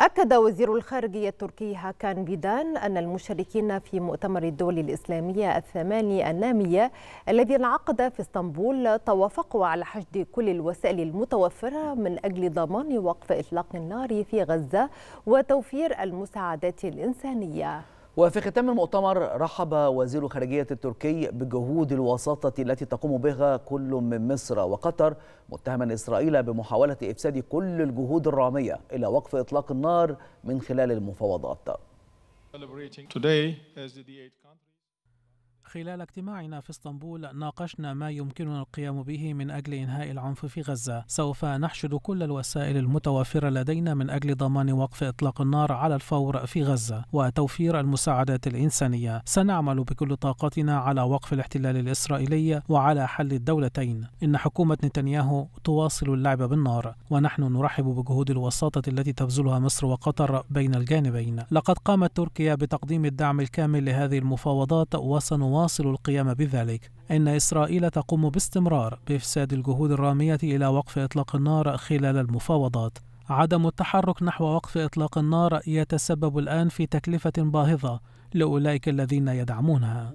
أكد وزير الخارجية التركي هاكان بيدان أن المشاركين في مؤتمر الدول الإسلامية الثماني النامية الذي انعقد في اسطنبول توافقوا على حشد كل الوسائل المتوفرة من أجل ضمان وقف إطلاق النار في غزة وتوفير المساعدات الإنسانية وفي ختام المؤتمر رحب وزير الخارجية التركي بجهود الوساطة التي تقوم بها كل من مصر وقطر متهما إسرائيل بمحاولة إفساد كل الجهود الرامية إلى وقف إطلاق النار من خلال المفاوضات خلال اجتماعنا في اسطنبول ناقشنا ما يمكننا القيام به من أجل إنهاء العنف في غزة سوف نحشد كل الوسائل المتوفرة لدينا من أجل ضمان وقف إطلاق النار على الفور في غزة وتوفير المساعدات الإنسانية سنعمل بكل طاقتنا على وقف الاحتلال الإسرائيلي وعلى حل الدولتين إن حكومة نتنياهو تواصل اللعب بالنار ونحن نرحب بجهود الوساطة التي تبذلها مصر وقطر بين الجانبين لقد قامت تركيا بتقديم الدعم الكامل لهذه المفاوضات وسنواصل نواصل القيام بذلك إن إسرائيل تقوم باستمرار بإفساد الجهود الرامية إلى وقف إطلاق النار خلال المفاوضات عدم التحرك نحو وقف إطلاق النار يتسبب الآن في تكلفة باهظة لأولئك الذين يدعمونها.